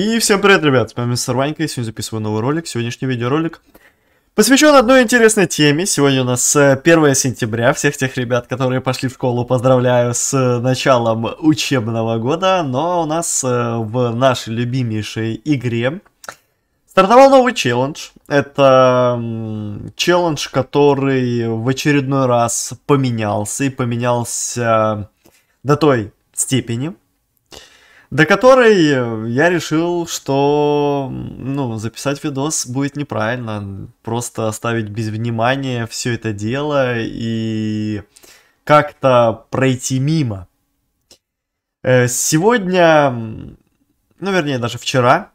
И всем привет, ребят, с вами мистер Ванька, и сегодня записываю новый ролик, сегодняшний видеоролик посвящен одной интересной теме. Сегодня у нас 1 э, сентября, всех тех ребят, которые пошли в школу, поздравляю с э, началом учебного года, но у нас э, в нашей любимейшей игре стартовал новый челлендж. Это челлендж, который в очередной раз поменялся, и поменялся до той степени, до которой я решил, что ну, записать видос будет неправильно. Просто оставить без внимания все это дело и как-то пройти мимо. Э, сегодня, ну вернее даже вчера,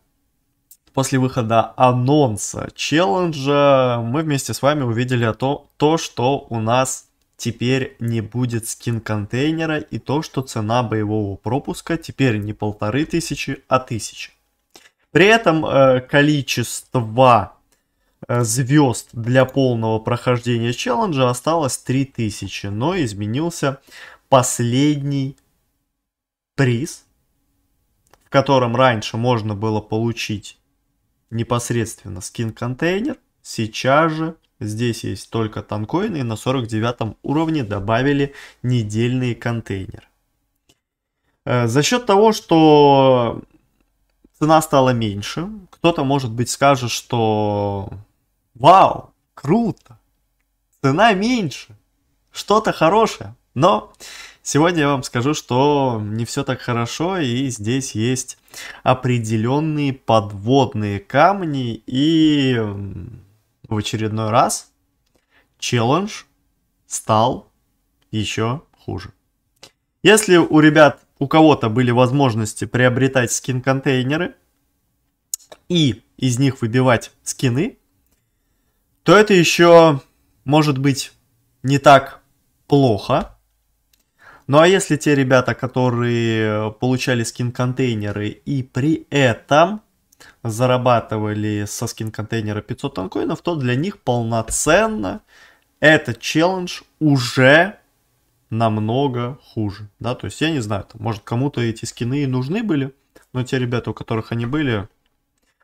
после выхода анонса челленджа, мы вместе с вами увидели то, то что у нас теперь не будет скин контейнера и то, что цена боевого пропуска теперь не полторы тысячи, а тысячи. При этом э, количество э, звезд для полного прохождения челленджа осталось 3000, но изменился последний приз, в котором раньше можно было получить непосредственно скин-контейнер, сейчас же Здесь есть только танкоины и на 49 уровне добавили недельный контейнер. Э, за счет того, что цена стала меньше, кто-то, может быть, скажет, что вау, круто, цена меньше, что-то хорошее. Но сегодня я вам скажу, что не все так хорошо, и здесь есть определенные подводные камни и в очередной раз челлендж стал еще хуже. Если у ребят, у кого-то были возможности приобретать скин-контейнеры и из них выбивать скины, то это еще может быть не так плохо. Ну а если те ребята, которые получали скин-контейнеры и при этом зарабатывали со скин-контейнера 500 танкоинов, то для них полноценно этот челлендж уже намного хуже. Да, то есть я не знаю, там, может кому-то эти скины и нужны были, но те ребята, у которых они были,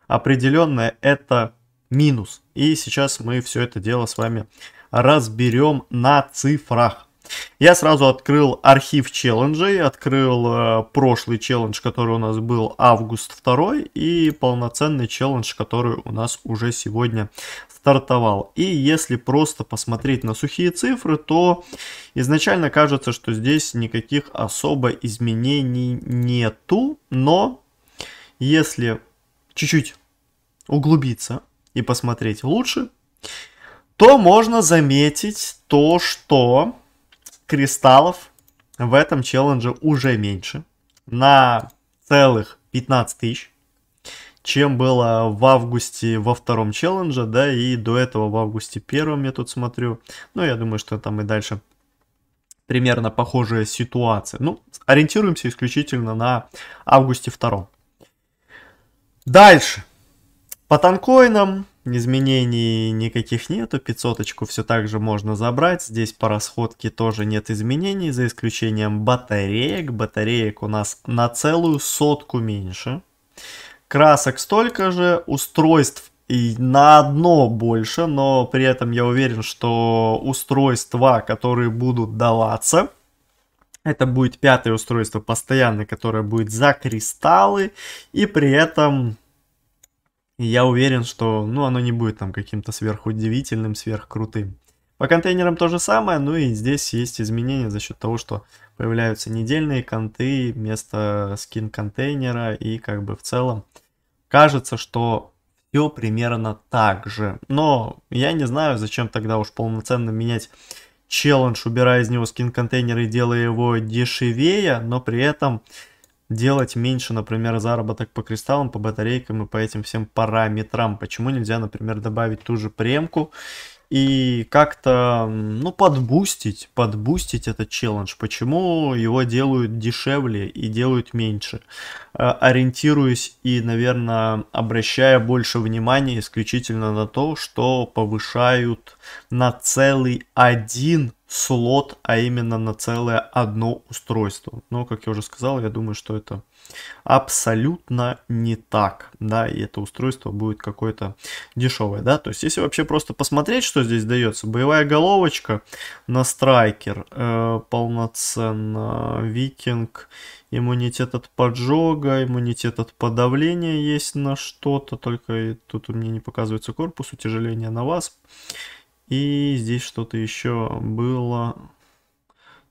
определенно это минус. И сейчас мы все это дело с вами разберем на цифрах. Я сразу открыл архив челленджей, открыл э, прошлый челлендж, который у нас был август 2 и полноценный челлендж, который у нас уже сегодня стартовал. И если просто посмотреть на сухие цифры, то изначально кажется, что здесь никаких особо изменений нету, но если чуть-чуть углубиться и посмотреть лучше, то можно заметить то, что кристаллов в этом челлендже уже меньше. На целых 15 тысяч, чем было в августе во втором челлендже, да, и до этого в августе первом я тут смотрю. Ну, я думаю, что там и дальше примерно похожая ситуация. Ну, ориентируемся исключительно на августе втором. Дальше. По танкоинам Изменений никаких нету, пятьсоточку все так же можно забрать. Здесь по расходке тоже нет изменений, за исключением батареек. Батареек у нас на целую сотку меньше. Красок столько же, устройств и на одно больше, но при этом я уверен, что устройства, которые будут даваться, это будет пятое устройство постоянное, которое будет за кристаллы, и при этом я уверен, что ну, оно не будет там каким-то сверхудивительным, сверхкрутым. По контейнерам то же самое, ну и здесь есть изменения за счет того, что появляются недельные конты вместо скин контейнера и как бы в целом кажется, что все примерно так же. Но я не знаю, зачем тогда уж полноценно менять челлендж, убирая из него скин контейнер и делая его дешевее, но при этом делать меньше, например, заработок по кристаллам, по батарейкам и по этим всем параметрам? Почему нельзя, например, добавить ту же премку и как-то, ну, подбустить, подбустить этот челлендж? Почему его делают дешевле и делают меньше? Э, ориентируясь и, наверное, обращая больше внимания исключительно на то, что повышают на целый один слот, а именно на целое одно устройство. Но, как я уже сказал, я думаю, что это абсолютно не так, да, и это устройство будет какое-то дешевое, да, то есть если вообще просто посмотреть, что здесь дается, боевая головочка на страйкер, э, полноценно, викинг, иммунитет от поджога, иммунитет от подавления есть на что-то, только тут у меня не показывается корпус, утяжеление на вас, и здесь что-то еще было.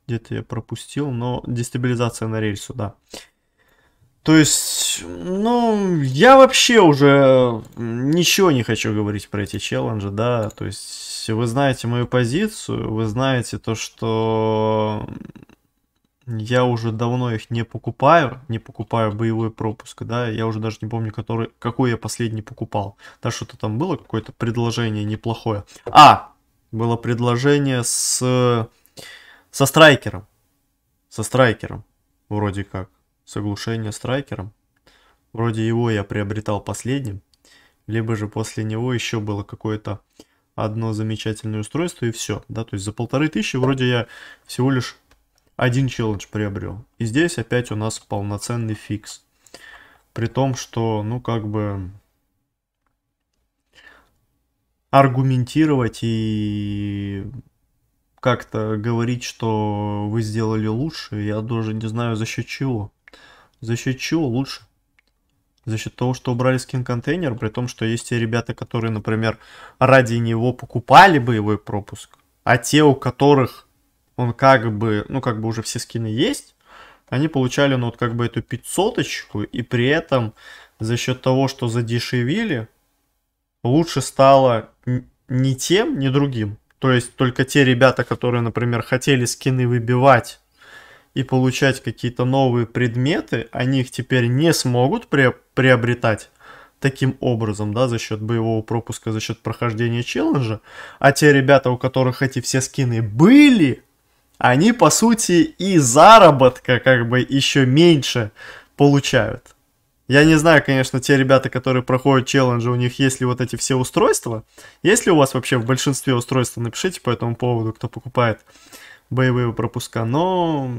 Где-то я пропустил, но дестабилизация на рельсу, да. То есть, ну, я вообще уже ничего не хочу говорить про эти челленджи, да. То есть, вы знаете мою позицию, вы знаете то, что я уже давно их не покупаю, не покупаю боевой пропуск, да, я уже даже не помню, который, какой я последний покупал. Да, что-то там было, какое-то предложение неплохое. А, было предложение с... со страйкером. Со страйкером, вроде как. Соглушение страйкером. Вроде его я приобретал последним. Либо же после него еще было какое-то одно замечательное устройство и все, да, то есть за полторы тысячи вроде я всего лишь один челлендж приобрел. И здесь опять у нас полноценный фикс. При том, что, ну, как бы аргументировать и как-то говорить, что вы сделали лучше, я даже не знаю за счет чего. За счет чего лучше? За счет того, что убрали скин-контейнер, при том, что есть те ребята, которые, например, ради него покупали боевой пропуск, а те, у которых он как бы, ну как бы уже все скины есть, они получали, ну вот как бы эту пятьсоточку, и при этом за счет того, что задешевили, лучше стало ни тем, ни другим. То есть только те ребята, которые, например, хотели скины выбивать и получать какие-то новые предметы, они их теперь не смогут пре- приобретать таким образом, да, за счет боевого пропуска, за счет прохождения челленджа. А те ребята, у которых эти все скины были, они, по сути, и заработка как бы еще меньше получают. Я не знаю, конечно, те ребята, которые проходят челленджи, у них есть ли вот эти все устройства. Есть ли у вас вообще в большинстве устройств, напишите по этому поводу, кто покупает боевые пропуска. Но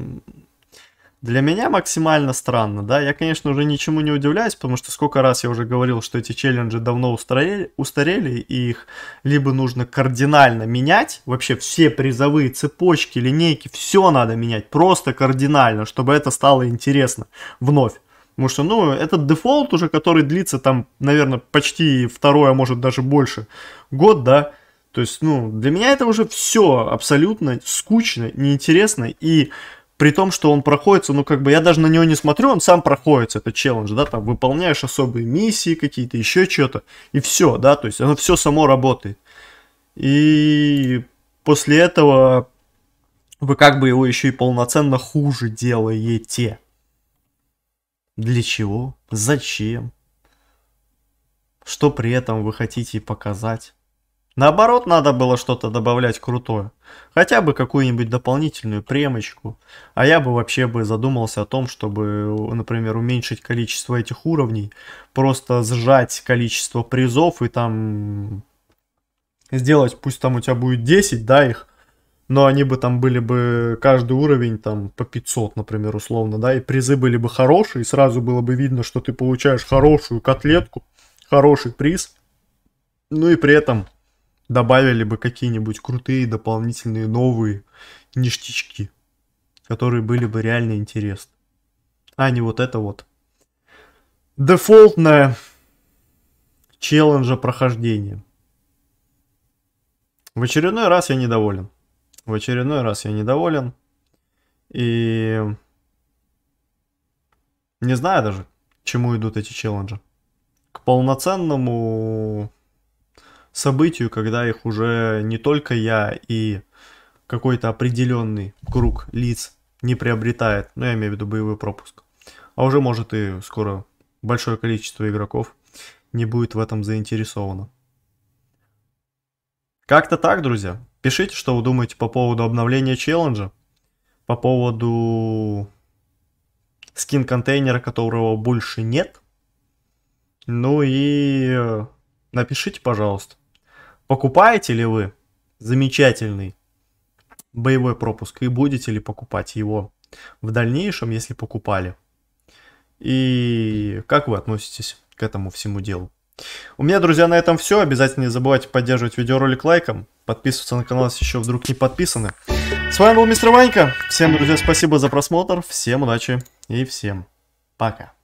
для меня максимально странно, да, я, конечно, уже ничему не удивляюсь, потому что сколько раз я уже говорил, что эти челленджи давно устарели, устарели и их либо нужно кардинально менять, вообще все призовые цепочки, линейки, все надо менять, просто кардинально, чтобы это стало интересно вновь. Потому что, ну, этот дефолт уже, который длится там, наверное, почти второе, а может даже больше, год, да, то есть, ну, для меня это уже все абсолютно скучно, неинтересно и при том, что он проходится, ну, как бы, я даже на него не смотрю, он сам проходится, это челлендж, да, там, выполняешь особые миссии какие-то, еще что-то, и все, да, то есть оно все само работает. И после этого вы как бы его еще и полноценно хуже делаете. Для чего? Зачем? Что при этом вы хотите показать? Наоборот, надо было что-то добавлять крутое. Хотя бы какую-нибудь дополнительную премочку. А я бы вообще бы задумался о том, чтобы, например, уменьшить количество этих уровней. Просто сжать количество призов и там сделать, пусть там у тебя будет 10, да, их. Но они бы там были бы, каждый уровень там по 500, например, условно, да, и призы были бы хорошие, и сразу было бы видно, что ты получаешь хорошую котлетку, хороший приз, ну и при этом добавили бы какие-нибудь крутые дополнительные новые ништячки, которые были бы реально интересны. А не вот это вот дефолтное челленджа прохождения. В очередной раз я недоволен. В очередной раз я недоволен. И не знаю даже, к чему идут эти челленджи. К полноценному событию, когда их уже не только я и какой-то определенный круг лиц не приобретает, ну я имею в виду боевой пропуск, а уже может и скоро большое количество игроков не будет в этом заинтересовано. Как-то так, друзья. Пишите, что вы думаете по поводу обновления челленджа, по поводу скин-контейнера, которого больше нет. Ну и э, напишите, пожалуйста, покупаете ли вы замечательный боевой пропуск и будете ли покупать его в дальнейшем, если покупали. И как вы относитесь к этому всему делу. У меня, друзья, на этом все. Обязательно не забывайте поддерживать видеоролик лайком, подписываться на канал, если еще вдруг не подписаны. С вами был Мистер Ванька. Всем, друзья, спасибо за просмотр. Всем удачи и всем пока.